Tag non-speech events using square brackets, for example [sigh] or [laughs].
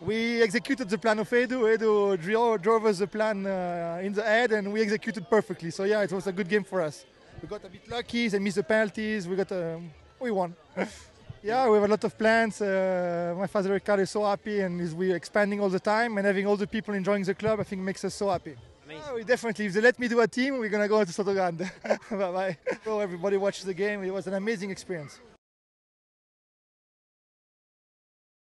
we executed the plan of Edu. Edu drew, drove us the plan uh, in the head, and we executed perfectly. So yeah, it was a good game for us. We got a bit lucky. They missed the penalties. We got um, we won. [laughs] yeah, we have a lot of plans. Uh, my father Ricardo is so happy, and is we expanding all the time, and having all the people enjoying the club, I think makes us so happy. Oh, we definitely, if they let me do a team, we're gonna go to Grande. [laughs] bye bye. So everybody watched the game. It was an amazing experience.